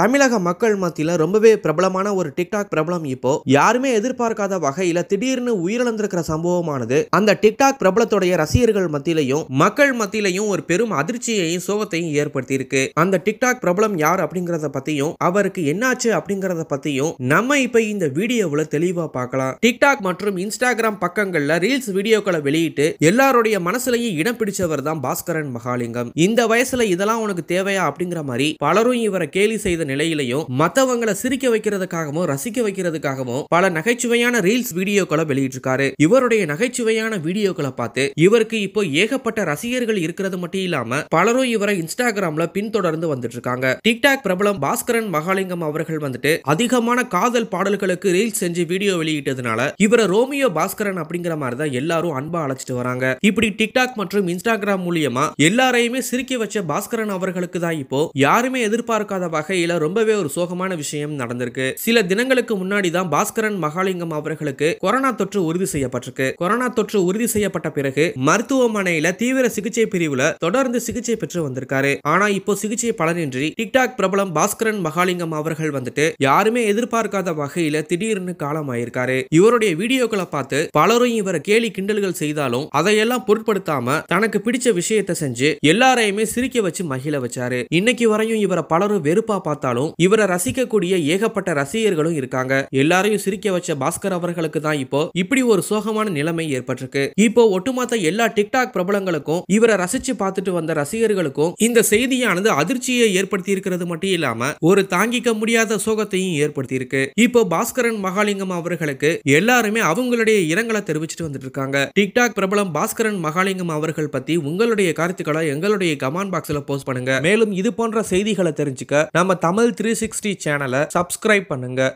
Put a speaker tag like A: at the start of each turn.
A: தமிழக மக்கள் மத்தியில் ரொம்பவே பிரபலமான ஒரு டிக்டாக் பிரபலம் இப்போ யாருமே எதிர்பார்க்காத வகையில திடீர்னு உயிரிழந்திருக்கிற சம்பவமானது அந்த டிக்டாக் பிரபலத்துடைய ரசிகர்கள் மத்தியிலையும் மக்கள் மத்தியிலையும் ஒரு பெரும் அதிர்ச்சியையும் சோகத்தையும் ஏற்படுத்தியிருக்கு அந்த டிக்டாக் பிரபலம் யார் அப்படிங்கறத பத்தியும் அவருக்கு என்னாச்சு அப்படிங்கறத பத்தியும் நம்ம இப்ப இந்த வீடியோவில் தெளிவா பார்க்கலாம் டிக்டாக் மற்றும் இன்ஸ்டாகிராம் பக்கங்கள்ல ரீல்ஸ் வீடியோக்களை வெளியிட்டு எல்லாருடைய மனசுலயும் இடம் பிடிச்சவர் தான் பாஸ்கரன் மகாலிங்கம் இந்த வயசுல இதெல்லாம் உனக்கு தேவையா அப்படிங்கிற மாதிரி பலரும் இவரை கேலி செய்த நிலையிலையும் மத்தவங்களை சிரிக்க வைக்கிறதுக்காகவும் ரசிக்க வைக்கிறதுக்காகவும் பல நகைச்சுவையான ரீல்ஸ் வீடியோக்களை வெளியிட்டிருக்காரு இவருடைய நகைச்சுவையான வீடியோக்களை பார்த்து இவருக்கு இப்போ ஏகப்பட்ட ரசிகர்கள் இருக்கிறது மட்டும் இல்லாம பலரும் இவரை இன்ஸ்டாகிராம்ல பின்தொடர்ந்து வந்துட்டு இருக்காங்க டிக்டாக் பிரபலம் பாஸ்கரன் மகாலிங்கம் அவர்கள் வந்துட்டு அதிகமான காதல் பாடல்களுக்கு ரீல்ஸ் செஞ்சு வீடியோ வெளியிட்டதுனால இவரை ரோமியோ பாஸ்கரன் அப்படிங்கிற மாதிரி தான் எல்லாரும் அன்பா அழைச்சிட்டு வராங்க இப்படி டிக்டாக் மற்றும் இன்ஸ்டாகிராம் மூலியமா எல்லாரையுமே சிரிக்க வச்ச பாஸ்கரன் அவர்களுக்கு தான் இப்போ யாருமே எதிர்பார்க்காத வகையில ரொம்பவே ஒரு சோகமான விஷயம் நடந்திருக்கு சில தினங்களுக்கு முன்னாடி தான் பாஸ்கரன் மகாலிங்கம் அவர்களுக்கு கொரோனா தொற்று உறுதி செய்யப்பட்டிருக்கு கொரோனா தொற்று உறுதி செய்யப்பட்ட பிறகு மருத்துவமனையில தீவிர சிகிச்சை பிரிவுல தொடர்ந்து சிகிச்சை பெற்று வந்திருக்காரு ஆனா இப்போ சிகிச்சை பலனின்றி டிக்டாக் பிரபலம் பாஸ்கரன் மகாலிங்கம் அவர்கள் வந்துட்டு யாருமே எதிர்பார்க்காத வகையில திடீர்னு காலம் ஆயிருக்காரு இவருடைய வீடியோக்களை பார்த்து பலரும் இவரை கேலி கிண்டல்கள் செய்தாலும் அதையெல்லாம் பொருட்படுத்தாம தனக்கு பிடிச்ச விஷயத்தை செஞ்சு எல்லாரையுமே சிரிக்க வச்சு மகிழ வச்சாரு இன்னைக்கு வரையும் இவரை பலரும் வெறுப்பா பார்த்து பார்த்தாலும் இவரை ரசிக்கக்கூடிய ஏகப்பட்ட ரசிகர்களும் இருக்காங்க எல்லாரையும் சிரிக்க வச்ச பாஸ்கர் அவர்களுக்கு தான் இப்போ இப்படி ஒரு சோகமான நிலைமை ஏற்பட்டிருக்கு இப்போ ஒட்டுமொத்த எல்லா டிக்டாக் பிரபலங்களுக்கும் இவரை ரசிச்சு பார்த்துட்டு வந்த ரசிகர்களுக்கும் இந்த செய்தியானது அதிர்ச்சியை ஏற்படுத்தி இருக்கிறது மட்டும் இல்லாம ஒரு தாங்கிக்க முடியாத சோகத்தையும் ஏற்படுத்தி இருக்கு இப்போ பாஸ்கரன் மகாலிங்கம் அவர்களுக்கு எல்லாருமே அவங்களுடைய இரங்கலை தெரிவிச்சுட்டு வந்துட்டு இருக்காங்க டிக்டாக் பிரபலம் பாஸ்கரன் மகாலிங்கம் அவர்கள் பத்தி உங்களுடைய கருத்துக்களை எங்களுடைய கமெண்ட் பாக்ஸ்ல போஸ்ட் பண்ணுங்க மேலும் இது போன்ற செய்திகளை தெரிஞ்சுக்க நம்ம தமிழ் த்ரீ சிக்ஸ்டி சேனலை சப்ஸ்கிரைப் பண்ணுங்கள்